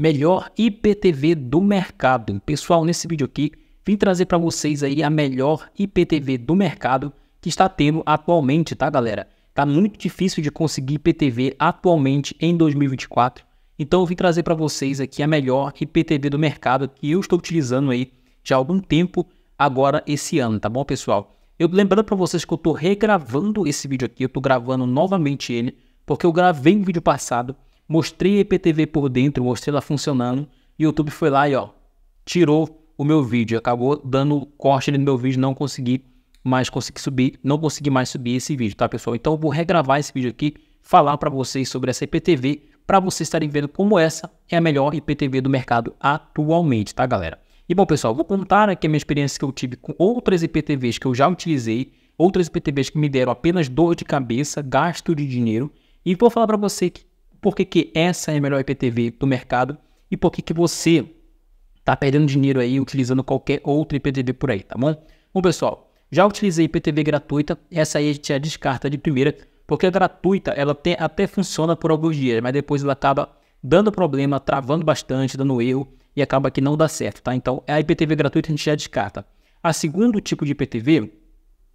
melhor IPTV do mercado. Pessoal, nesse vídeo aqui, vim trazer para vocês aí a melhor IPTV do mercado que está tendo atualmente, tá galera? Tá muito difícil de conseguir IPTV atualmente em 2024. Então eu vim trazer para vocês aqui a melhor IPTV do mercado que eu estou utilizando aí já há algum tempo agora esse ano, tá bom, pessoal? Eu lembrando para vocês que eu estou regravando esse vídeo aqui, eu estou gravando novamente ele, porque eu gravei um vídeo passado mostrei a IPTV por dentro, mostrei ela funcionando, e o YouTube foi lá e ó, tirou o meu vídeo, acabou dando corte no meu vídeo, não consegui mais conseguir subir, não consegui mais subir esse vídeo, tá pessoal? Então eu vou regravar esse vídeo aqui, falar para vocês sobre essa IPTV, para vocês estarem vendo como essa é a melhor IPTV do mercado atualmente, tá galera? E bom pessoal, vou contar aqui a minha experiência que eu tive com outras IPTVs que eu já utilizei, outras IPTVs que me deram apenas dor de cabeça, gasto de dinheiro, e vou falar para você que por que, que essa é a melhor IPTV do mercado e por que, que você tá perdendo dinheiro aí utilizando qualquer outra IPTV por aí, tá bom? Bom, pessoal, já utilizei IPTV gratuita, essa aí a gente já descarta de primeira, porque a gratuita ela tem, até funciona por alguns dias, mas depois ela acaba dando problema, travando bastante, dando erro e acaba que não dá certo, tá? Então, é a IPTV gratuita a gente já descarta. A segundo tipo de IPTV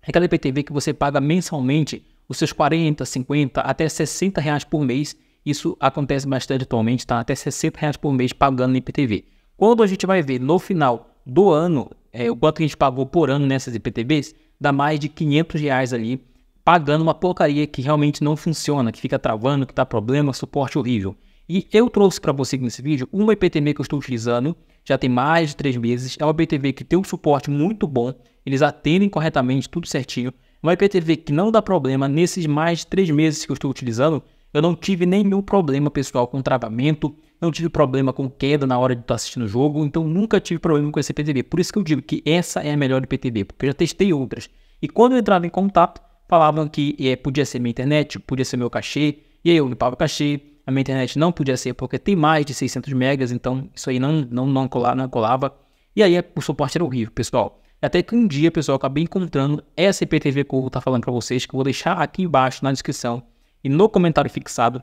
é aquela IPTV que você paga mensalmente os seus 40, 50 até 60 reais por mês isso acontece bastante atualmente, está até 60 reais por mês pagando no IPTV. Quando a gente vai ver no final do ano, é, o quanto a gente pagou por ano nessas IPTVs, dá mais de 500 reais ali, pagando uma porcaria que realmente não funciona, que fica travando, que dá problema, suporte horrível. E eu trouxe para você nesse vídeo uma IPTV que eu estou utilizando, já tem mais de 3 meses, é uma IPTV que tem um suporte muito bom, eles atendem corretamente, tudo certinho. Uma IPTV que não dá problema nesses mais de 3 meses que eu estou utilizando, eu não tive nenhum problema pessoal com travamento, não tive problema com queda na hora de estar assistindo o jogo, então nunca tive problema com esse IPTV. Por isso que eu digo que essa é a melhor IPTV, porque eu já testei outras. E quando eu entrava em contato, falavam que é, podia ser minha internet, podia ser meu cachê, e aí eu limpava o cachê, a minha internet não podia ser porque tem mais de 600 megas, então isso aí não, não, não, colava, não colava. E aí o suporte era horrível, pessoal. Até que um dia, pessoal, acabei encontrando essa IPTV que eu vou estar tá falando para vocês, que eu vou deixar aqui embaixo na descrição e no comentário fixado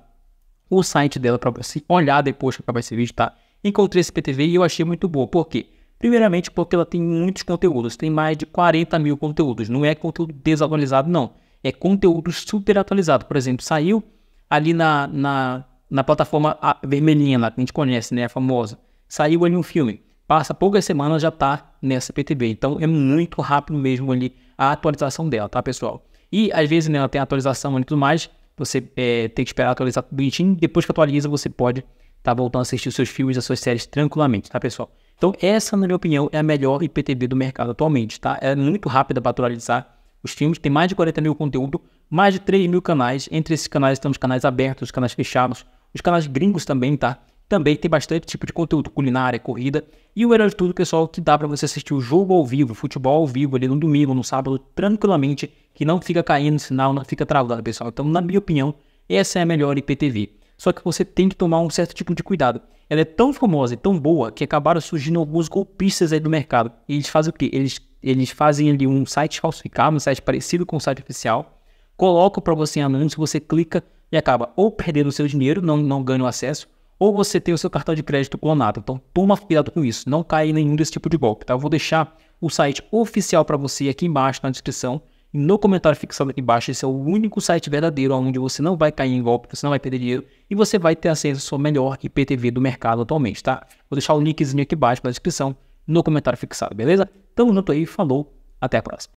o site dela para você olhar depois que acabar esse vídeo, tá? Encontrei esse PTV e eu achei muito boa. Por quê? Primeiramente porque ela tem muitos conteúdos, tem mais de 40 mil conteúdos. Não é conteúdo desatualizado, não. É conteúdo super atualizado. Por exemplo, saiu ali na, na, na plataforma vermelhinha lá, que a gente conhece, né? A famosa. Saiu ali um filme. Passa poucas semanas já tá nessa PTB. Então é muito rápido mesmo ali a atualização dela, tá, pessoal? E às vezes né, ela tem atualização e tudo mais você é, tem que esperar atualizar tudo bonitinho. Depois que atualiza, você pode estar tá voltando a assistir os seus filmes, as suas séries tranquilamente, tá, pessoal? Então, essa, na minha opinião, é a melhor IPTV do mercado atualmente, tá? É muito rápida para atualizar os filmes, tem mais de 40 mil conteúdo, mais de 3 mil canais. Entre esses canais estão os canais abertos, os canais fechados, os canais gringos também, tá? Também tem bastante tipo de conteúdo, culinária, corrida. E o melhor de tudo, pessoal, que dá para você assistir o jogo ao vivo, futebol ao vivo ali no domingo, no sábado, tranquilamente, que não fica caindo o sinal, não fica travado, pessoal. Então, na minha opinião, essa é a melhor IPTV. Só que você tem que tomar um certo tipo de cuidado. Ela é tão famosa e tão boa que acabaram surgindo alguns golpistas aí do mercado. E eles fazem o quê? Eles, eles fazem ali um site falsificado, um site parecido com o um site oficial, colocam para você anúncio, você clica e acaba ou perdendo o seu dinheiro, não, não ganha o acesso, ou você tem o seu cartão de crédito clonado. Então toma cuidado com isso, não cai em nenhum desse tipo de golpe, tá? Eu vou deixar o site oficial para você aqui embaixo na descrição no comentário fixado aqui embaixo, esse é o único site verdadeiro onde você não vai cair em golpe, você não vai perder dinheiro e você vai ter acesso ao melhor IPTV do mercado atualmente, tá? Vou deixar o linkzinho aqui embaixo na descrição, no comentário fixado, beleza? Tamo junto aí, falou, até a próxima.